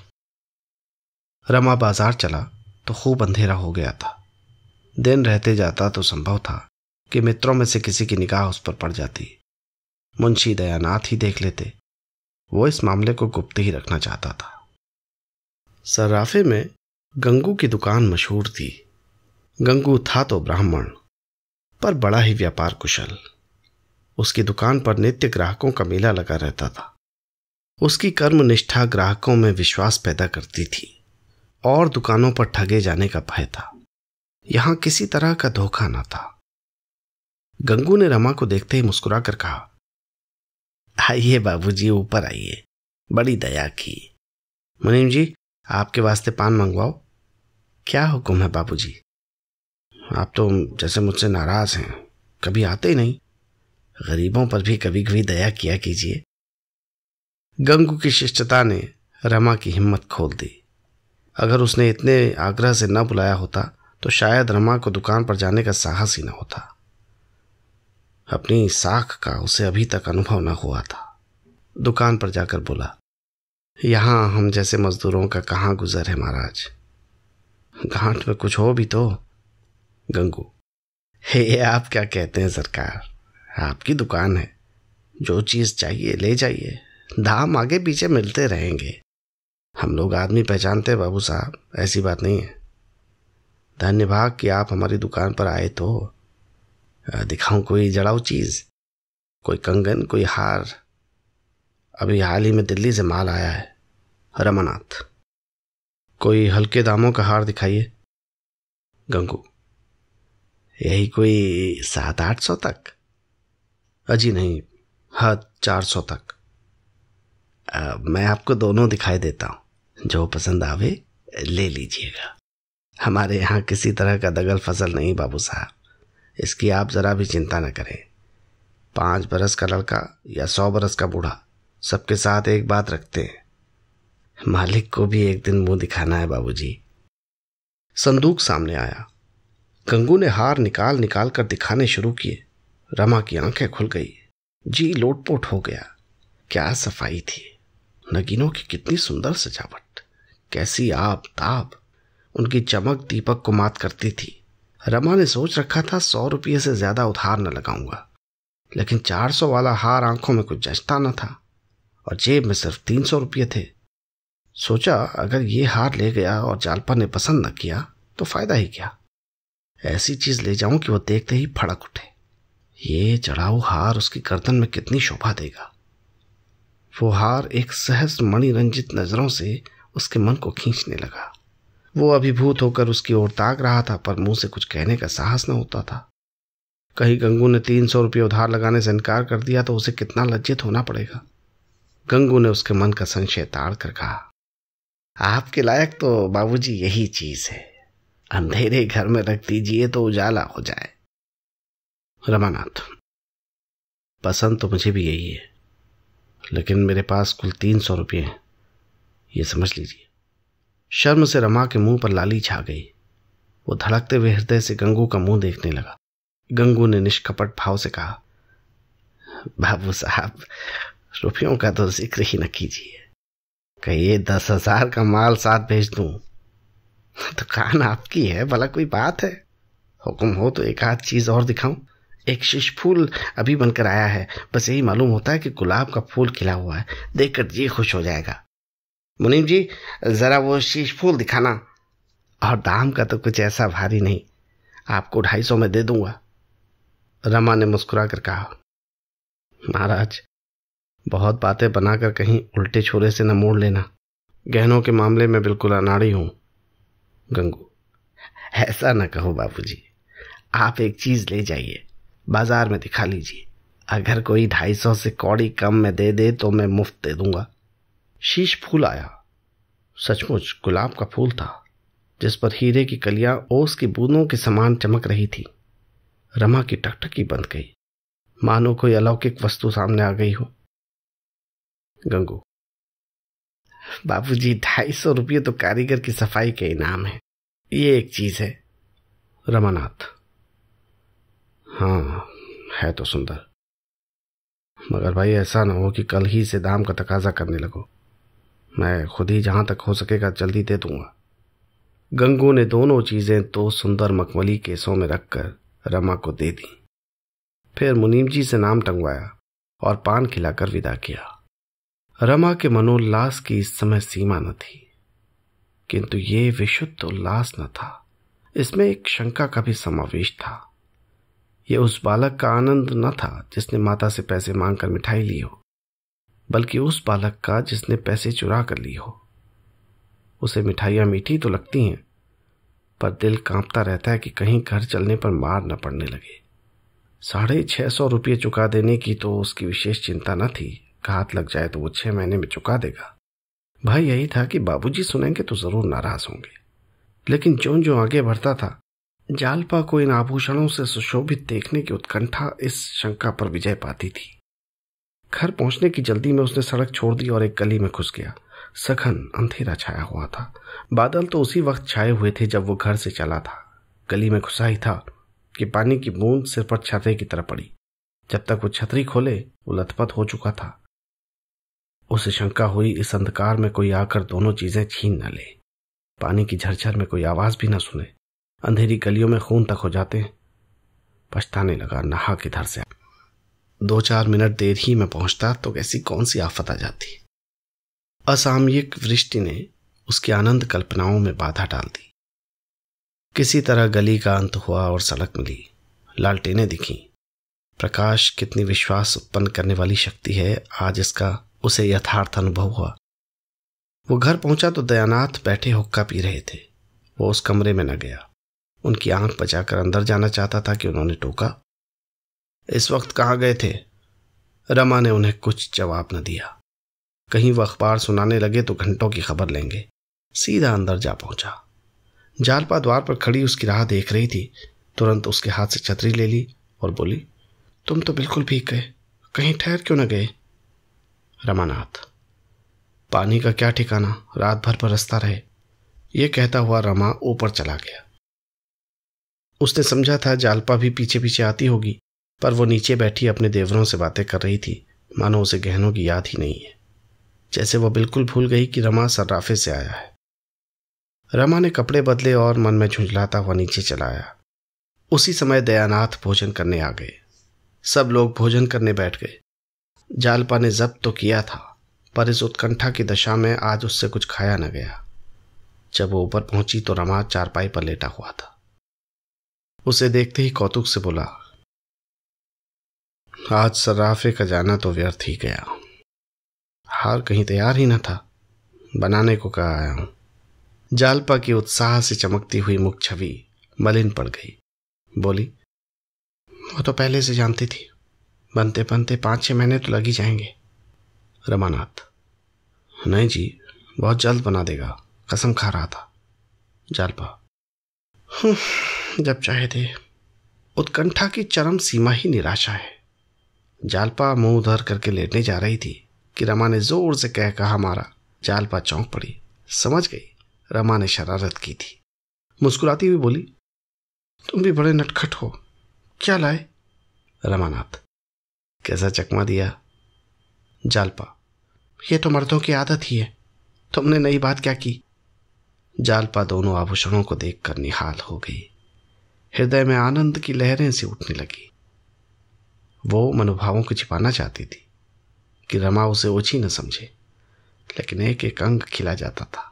[SPEAKER 1] रमा बाजार चला तो खूब अंधेरा हो गया था दिन रहते जाता तो संभव था कि मित्रों में से किसी की निगाह उस पर पड़ जाती मुंशी दयानाथ ही देख लेते वो इस मामले को गुप्त ही रखना चाहता था सर्राफे में गंगू की दुकान मशहूर थी गंगू था तो ब्राह्मण पर बड़ा ही व्यापार कुशल उसकी दुकान पर नित्य ग्राहकों का मेला लगा रहता था उसकी कर्म निष्ठा ग्राहकों में विश्वास पैदा करती थी और दुकानों पर ठगे जाने का भय था यहां किसी तरह का धोखा ना था गंगू ने रमा को देखते ही मुस्कुराकर कहा आइए बाबूजी ऊपर आइए बड़ी दया की मुनीम जी आपके वास्ते पान मंगवाओ क्या हुक्म है बाबूजी आप तो जैसे मुझसे नाराज हैं कभी आते ही नहीं गरीबों पर भी कभी कभी दया किया कीजिए गंगू की शिष्टता ने रमा की हिम्मत खोल दी अगर उसने इतने आग्रह से न बुलाया होता तो शायद रमा को दुकान पर जाने का साहस ही न होता अपनी साख का उसे अभी तक अनुभव न हुआ था दुकान पर जाकर बोला यहां हम जैसे मजदूरों का कहाँ गुजर है महाराज घाट में कुछ हो भी तो गंगू हे आप क्या कहते हैं सरकार आपकी दुकान है जो चीज़ चाहिए ले जाइए दाम आगे पीछे मिलते रहेंगे हम लोग आदमी पहचानते बाबू साहब ऐसी बात नहीं है धन्यवाद कि आप हमारी दुकान पर आए तो दिखाऊं कोई जड़ाऊ चीज़ कोई कंगन कोई हार अभी हाल ही में दिल्ली से माल आया है रमानाथ कोई हल्के दामों का हार दिखाइए गंगू यही कोई सात आठ सौ तक अजी नहीं हद चार सौ तक आ, मैं आपको दोनों दिखाई देता हूँ जो पसंद आवे ले लीजिएगा हमारे यहाँ किसी तरह का दगल फसल नहीं बाबू साहब इसकी आप ज़रा भी चिंता न करें पाँच बरस का लड़का या सौ बरस का बूढ़ा सबके साथ एक बात रखते हैं मालिक को भी एक दिन मुंह दिखाना है बाबूजी। संदूक सामने आया गंगू ने हार निकाल निकाल कर दिखाने शुरू किए रमा की आंखें खुल गई जी लोटपोट हो गया क्या सफाई थी नगीनों की कितनी सुंदर सजावट कैसी आप ताप उनकी चमक दीपक को मात करती थी रमा ने सोच रखा था सौ रुपये से ज़्यादा उधार न लगाऊंगा लेकिन चार सौ वाला हार आंखों में कुछ जचता न था और जेब में सिर्फ तीन सौ रुपये थे सोचा अगर ये हार ले गया और जालपा ने पसंद न किया तो फायदा ही क्या ऐसी चीज ले जाऊं कि वो देखते ही फड़क उठे ये चढ़ाऊ हार उसकी गर्दन में कितनी शोभा देगा वो हार एक सहज मणिरंजित नजरों से उसके मन को खींचने लगा वो अभिभूत होकर उसकी ओर ताक रहा था पर मुंह से कुछ कहने का साहस न होता था कहीं गंगू ने तीन सौ रुपये उधार लगाने से इनकार कर दिया तो उसे कितना लज्जित होना पड़ेगा गंगू ने उसके मन का संशय ताड़ कर कहा आपके लायक तो बाबूजी यही चीज है अंधेरे घर में रख दीजिए तो उजाला हो जाए रमानाथ पसंद तो मुझे भी यही है लेकिन मेरे पास कुल तीन सौ रुपये हैं ये समझ लीजिए शर्म से रमा के मुंह पर लाली छा गई वो धड़कते हुए हृदय से गंगू का मुंह देखने लगा गंगू ने निष्कपट भाव से कहा बाबू साहब रुपयों का तो जिक्र ही न कीजिए कहिए दस हजार का माल साथ भेज दू दुकान तो आपकी है भला कोई बात है हुक्म हो तो एक आध चीज और दिखाऊं एक शीश फूल अभी बनकर आया है बस यही मालूम होता है कि गुलाब का फूल खिला हुआ है देखकर जी खुश हो जाएगा मुनीम जी ज़रा वो शीश फूल दिखाना और दाम का तो कुछ ऐसा भारी नहीं आपको ढाई सौ में दे दूंगा रमा ने मुस्कुरा कर कहा महाराज बहुत बातें बनाकर कहीं उल्टे छोरे से न मोड़ लेना गहनों के मामले में बिल्कुल अनाड़ी हूं गंगू ऐसा ना कहो बाबूजी आप एक चीज ले जाइए बाजार में दिखा लीजिए अगर कोई ढाई सौ से कौड़ी कम में दे दे तो मैं मुफ्त दे दूंगा शीश फूल आया सचमुच गुलाब का फूल था जिस पर हीरे की कलियां ओस की बूंदों के समान चमक रही थी रमा की टकटकी बंद गई मानो कोई अलौकिक वस्तु सामने आ गई हो गंगू बाबूजी ढाई सौ रुपये तो कारीगर की सफाई के इनाम है ये एक चीज है रमानाथ हाँ है तो सुंदर मगर भाई ऐसा ना हो कि कल ही से दाम का तकाजा करने लगो मैं खुद ही जहां तक हो सकेगा जल्दी दे दूंगा गंगू ने दोनों चीज़ें दो तो सुंदर मखमली केसों में रखकर रमा को दे दी फिर मुनीम जी से नाम टंगवाया और पान खिलाकर विदा किया रमा के मनोल्लास की इस समय सीमा न थी किंतु ये विशुद्ध उल्लास न था इसमें एक शंका का भी समावेश था यह उस बालक का आनंद न था जिसने माता से पैसे मांगकर मिठाई ली हो बल्कि उस बालक का जिसने पैसे चुरा कर ली हो उसे मिठाइयाँ मीठी तो लगती हैं पर दिल कांपता रहता है कि कहीं घर चलने पर मार न पड़ने लगे साढ़े छः सौ रुपये चुका देने की तो उसकी विशेष चिंता न थी घात लग जाए तो वो छः महीने में चुका देगा भाई यही था कि बाबूजी सुनेंगे तो ज़रूर नाराज़ होंगे लेकिन जो जो आगे बढ़ता था जालपा को इन आभूषणों से सुशोभित देखने की उत्कंठा इस शंका पर विजय पाती थी घर पहुंचने की जल्दी में उसने सड़क छोड़ दी और एक गली में घुस गया सघन अंधेरा छाया हुआ था बादल तो उसी वक्त छाए हुए थे जब वो घर से चला था गली में घुसा ही था कि पानी की बूंद सिर पर छतरे की तरह पड़ी जब तक वो छतरी खोले वो लथपथ हो चुका था उसे शंका हुई इस अंधकार में कोई आकर दोनों चीजें छीन न ले पानी की झरझर में कोई आवाज भी न सुने अंधेरी गलियों में खून तक हो जाते पछताने लगा नहा किधर से दो चार मिनट देर ही में पहुंचता तो कैसी कौन सी आफत आ जाती असामयिक वृष्टि ने उसकी आनंद कल्पनाओं में बाधा डाल दी किसी तरह गली का अंत हुआ और सड़क मिली लालटेने दिखी प्रकाश कितनी विश्वास उत्पन्न करने वाली शक्ति है आज इसका उसे यथार्थ अनुभव हुआ वो घर पहुंचा तो दयानाथ बैठे हुक्का पी रहे थे वो उस कमरे में न गया उनकी आंख बचाकर अंदर जाना चाहता था कि उन्होंने टोका इस वक्त कहाँ गए थे रमा ने उन्हें कुछ जवाब न दिया कहीं वह अखबार सुनाने लगे तो घंटों की खबर लेंगे सीधा अंदर जा पहुंचा जालपा द्वार पर खड़ी उसकी राह देख रही थी तुरंत उसके हाथ से छतरी ले ली और बोली तुम तो बिल्कुल भीग गए कहीं ठहर क्यों न गए रमानाथ पानी का क्या ठिकाना रात भर पर रस्ता रहे यह कहता हुआ रमा ऊपर चला गया उसने समझा था जालपा भी पीछे पीछे आती होगी पर वो नीचे बैठी अपने देवरों से बातें कर रही थी मानो उसे गहनों की याद ही नहीं है जैसे वो बिल्कुल भूल गई कि रमा सर्राफे से आया है रमा ने कपड़े बदले और मन में झुंझलाता हुआ नीचे चलाया उसी समय दयानाथ भोजन करने आ गए सब लोग भोजन करने बैठ गए जालपा ने जब्त तो किया था पर इस उत्कंठा की दशा में आज उससे कुछ खाया न गया जब वो ऊपर पहुंची तो रमा चारपाई पर लेटा हुआ था उसे देखते ही कौतुक से बोला आज सर्राफे का जाना तो व्यर्थ ही गया हार कहीं तैयार ही न था बनाने को कहा आया हूं जालपा की उत्साह से चमकती हुई मुख छवि मलिन पड़ गई बोली वो तो पहले से जानती थी बनते बनते पांच छह महीने तो लग ही जाएंगे रमानाथ नहीं जी बहुत जल्द बना देगा कसम खा रहा था जालपा हम्म, जब चाहे थे उत्कंठा की चरम सीमा ही निराशा है जालपा मुंह उधर करके लेटने जा रही थी कि रमा ने जोर से कह कहा मारा जालपा चौंक पड़ी समझ गई रमा ने शरारत की थी मुस्कुराती हुई बोली तुम भी बड़े नटखट हो क्या लाए रमानाथ कैसा चकमा दिया जालपा ये तो मर्दों की आदत ही है तुमने नई बात क्या की जालपा दोनों आभूषणों को देखकर निहाल हो गई हृदय में आनंद की लहरें से उठने लगी वो मनोभावों को छिपाना चाहती थी कि रमा उसे ओछी न समझे लेकिन एक एक अंग खिला जाता था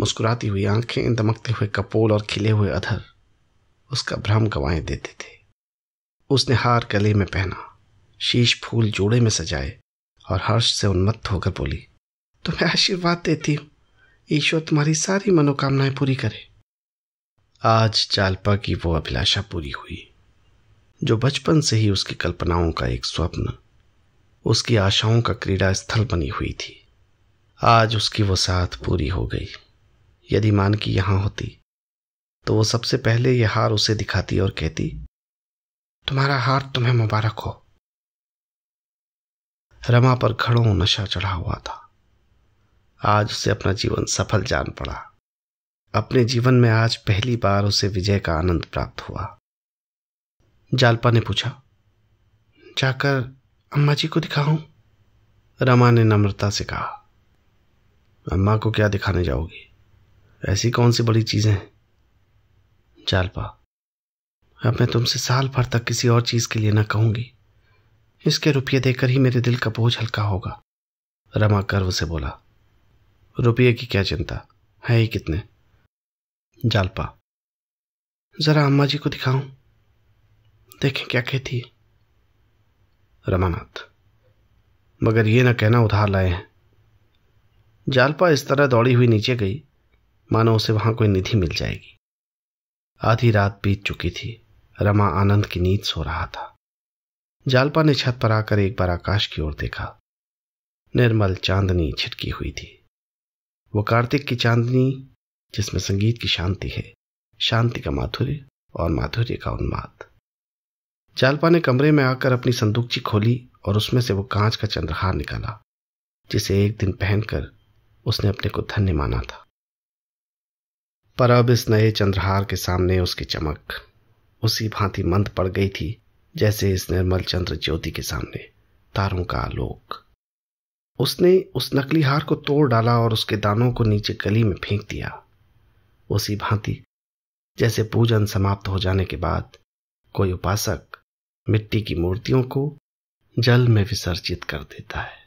[SPEAKER 1] मुस्कुराती हुई आंखें दमकते हुए कपोल और खिले हुए अधर उसका भ्रम गवाएं देते थे उसने हार गले में पहना शीश फूल जोड़े में सजाए और हर्ष से उन्मत्त होकर बोली तुम्हें आशीर्वाद देती हूँ ईश्वर तुम्हारी सारी मनोकामनाएं पूरी करे आज जालपा की वो अभिलाषा पूरी हुई जो बचपन से ही उसकी कल्पनाओं का एक स्वप्न उसकी आशाओं का क्रीड़ा स्थल बनी हुई थी आज उसकी वो साथ पूरी हो गई यदि मानकी यहां होती तो वो सबसे पहले यह हार उसे दिखाती और कहती तुम्हारा हार तुम्हें मुबारक हो रमा पर घड़ों नशा चढ़ा हुआ था आज उसे अपना जीवन सफल जान पड़ा अपने जीवन में आज पहली बार उसे विजय का आनंद प्राप्त हुआ जालपा ने पूछा जाकर अम्मा जी को दिखाऊं रमा ने नम्रता से कहा अम्मा को क्या दिखाने जाओगी ऐसी कौन सी बड़ी चीज़ें हैं जालपा अब मैं तुमसे साल भर तक किसी और चीज़ के लिए ना कहूंगी इसके रुपये देकर ही मेरे दिल का बोझ हल्का होगा रमा गर्व से बोला रुपये की क्या चिंता है ही कितने जालपा जरा अम्मा जी को दिखाऊं देखें क्या कहती है रमानाथ मगर ये न कहना उधार लाए हैं जालपा इस तरह दौड़ी हुई नीचे गई मानो उसे वहां कोई निधि मिल जाएगी आधी रात बीत चुकी थी रमा आनंद की नींद सो रहा था जालपा ने छत पर आकर एक बार आकाश की ओर देखा निर्मल चांदनी छिटकी हुई थी वो कार्तिक की चांदनी जिसमें संगीत की शांति है शांति का माधुर्य और माधुर्य का उन्माद जालपा ने कमरे में आकर अपनी संदूकची खोली और उसमें से वो कांच का चंद्रहार निकाला जिसे एक दिन पहनकर उसने अपने को धन्य माना था पर अब इस नए चंद्रहार के सामने उसकी चमक उसी भांति मंद पड़ गई थी जैसे इस निर्मल चंद्र ज्योति के सामने तारों का आलोक उसने उस नकली हार को तोड़ डाला और उसके दानों को नीचे गली में फेंक दिया उसी भांति जैसे पूजन समाप्त हो जाने के बाद कोई उपासक मिट्टी की मूर्तियों को जल में विसर्जित कर देता है